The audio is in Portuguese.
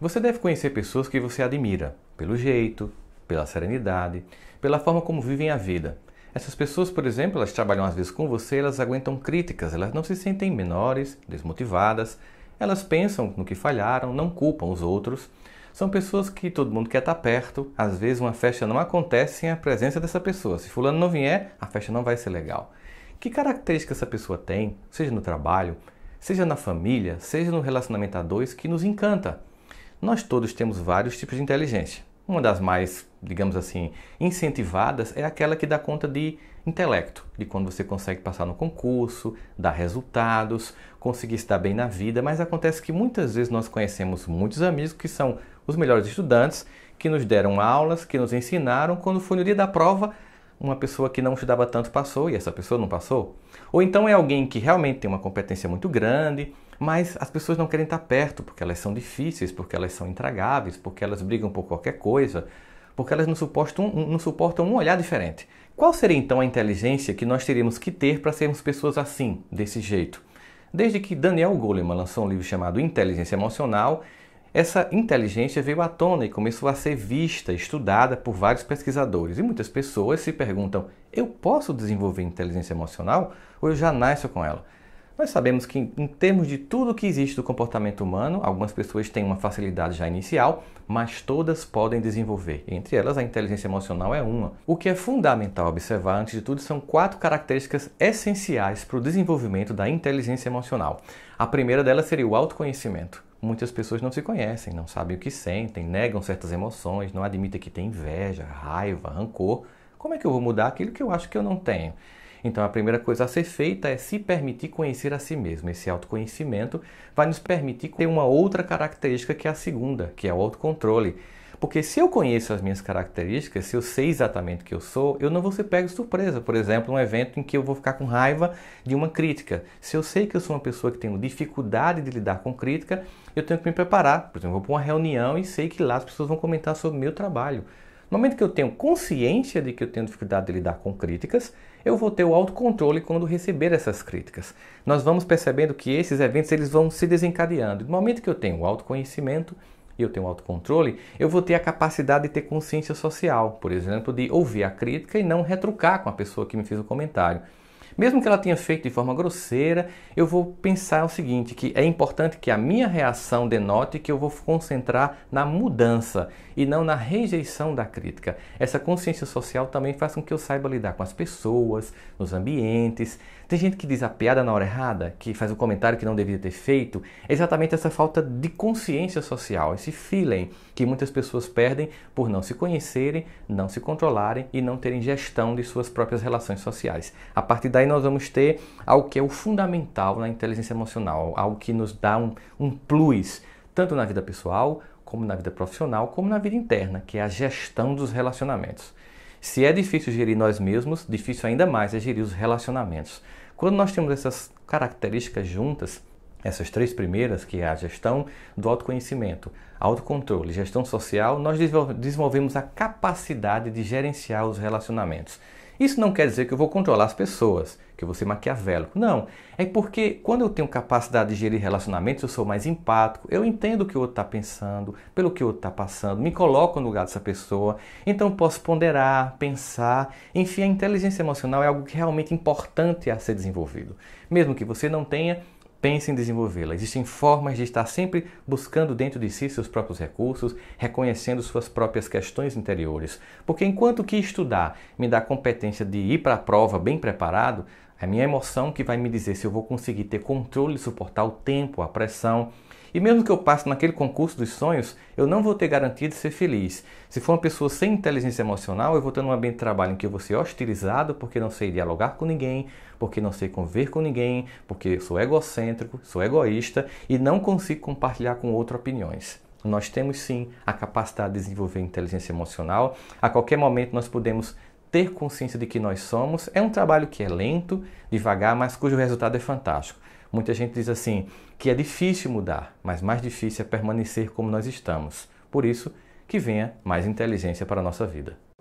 Você deve conhecer pessoas que você admira, pelo jeito, pela serenidade, pela forma como vivem a vida. Essas pessoas, por exemplo, elas trabalham às vezes com você, elas aguentam críticas, elas não se sentem menores, desmotivadas, elas pensam no que falharam, não culpam os outros. São pessoas que todo mundo quer estar perto, às vezes uma festa não acontece sem a presença dessa pessoa. Se fulano não vier, a festa não vai ser legal. Que característica essa pessoa tem, seja no trabalho, seja na família, seja no relacionamento a dois, que nos encanta? Nós todos temos vários tipos de inteligência. Uma das mais, digamos assim, incentivadas é aquela que dá conta de intelecto, de quando você consegue passar no concurso, dar resultados, conseguir estar bem na vida, mas acontece que muitas vezes nós conhecemos muitos amigos que são os melhores estudantes, que nos deram aulas, que nos ensinaram, quando foi no dia da prova, uma pessoa que não estudava tanto passou e essa pessoa não passou. Ou então é alguém que realmente tem uma competência muito grande, mas as pessoas não querem estar perto porque elas são difíceis, porque elas são intragáveis, porque elas brigam por qualquer coisa, porque elas não suportam, não suportam um olhar diferente. Qual seria então a inteligência que nós teríamos que ter para sermos pessoas assim, desse jeito? Desde que Daniel Goleman lançou um livro chamado Inteligência Emocional, essa inteligência veio à tona e começou a ser vista, estudada por vários pesquisadores. E muitas pessoas se perguntam: eu posso desenvolver inteligência emocional ou eu já nasço com ela? Nós sabemos que, em termos de tudo que existe do comportamento humano, algumas pessoas têm uma facilidade já inicial, mas todas podem desenvolver. Entre elas, a inteligência emocional é uma. O que é fundamental observar, antes de tudo, são quatro características essenciais para o desenvolvimento da inteligência emocional. A primeira delas seria o autoconhecimento. Muitas pessoas não se conhecem, não sabem o que sentem, negam certas emoções, não admitem que têm inveja, raiva, rancor. Como é que eu vou mudar aquilo que eu acho que eu não tenho? Então, a primeira coisa a ser feita é se permitir conhecer a si mesmo. Esse autoconhecimento vai nos permitir ter uma outra característica que é a segunda, que é o autocontrole. Porque se eu conheço as minhas características, se eu sei exatamente o que eu sou, eu não vou ser pego de surpresa. Por exemplo, um evento em que eu vou ficar com raiva de uma crítica. Se eu sei que eu sou uma pessoa que tenho dificuldade de lidar com crítica, eu tenho que me preparar. Por exemplo, eu vou para uma reunião e sei que lá as pessoas vão comentar sobre o meu trabalho. No momento que eu tenho consciência de que eu tenho dificuldade de lidar com críticas, eu vou ter o autocontrole quando receber essas críticas. Nós vamos percebendo que esses eventos eles vão se desencadeando. No momento que eu tenho o autoconhecimento, e eu tenho autocontrole, eu vou ter a capacidade de ter consciência social, por exemplo, de ouvir a crítica e não retrucar com a pessoa que me fez o comentário. Mesmo que ela tenha feito de forma grosseira, eu vou pensar o seguinte, que é importante que a minha reação denote que eu vou concentrar na mudança e não na rejeição da crítica. Essa consciência social também faz com que eu saiba lidar com as pessoas, nos ambientes. Tem gente que diz a piada na hora errada, que faz um comentário que não devia ter feito. É exatamente essa falta de consciência social, esse feeling que muitas pessoas perdem por não se conhecerem, não se controlarem e não terem gestão de suas próprias relações sociais. A partir da daí nós vamos ter algo que é o fundamental na inteligência emocional, algo que nos dá um, um plus, tanto na vida pessoal, como na vida profissional, como na vida interna, que é a gestão dos relacionamentos. Se é difícil gerir nós mesmos, difícil ainda mais é gerir os relacionamentos. Quando nós temos essas características juntas, essas três primeiras, que é a gestão do autoconhecimento, autocontrole e gestão social, nós desenvolvemos a capacidade de gerenciar os relacionamentos. Isso não quer dizer que eu vou controlar as pessoas, que eu vou ser maquiavélico. Não. É porque quando eu tenho capacidade de gerir relacionamentos, eu sou mais empático, eu entendo o que o outro está pensando, pelo que o outro está passando, me coloco no lugar dessa pessoa. Então posso ponderar, pensar. Enfim, a inteligência emocional é algo que realmente é importante a ser desenvolvido. Mesmo que você não tenha pense em desenvolvê-la. Existem formas de estar sempre buscando dentro de si seus próprios recursos, reconhecendo suas próprias questões interiores. Porque enquanto que estudar me dá competência de ir para a prova bem preparado, a é minha emoção que vai me dizer se eu vou conseguir ter controle, suportar o tempo, a pressão. E mesmo que eu passe naquele concurso dos sonhos, eu não vou ter garantia de ser feliz. Se for uma pessoa sem inteligência emocional, eu vou estar um ambiente de trabalho em que eu vou ser hostilizado porque não sei dialogar com ninguém, porque não sei conviver com ninguém, porque sou egocêntrico, sou egoísta e não consigo compartilhar com outro opiniões. Nós temos sim a capacidade de desenvolver inteligência emocional. A qualquer momento nós podemos ter consciência de que nós somos, é um trabalho que é lento, devagar, mas cujo resultado é fantástico. Muita gente diz assim que é difícil mudar, mas mais difícil é permanecer como nós estamos. Por isso, que venha mais inteligência para a nossa vida.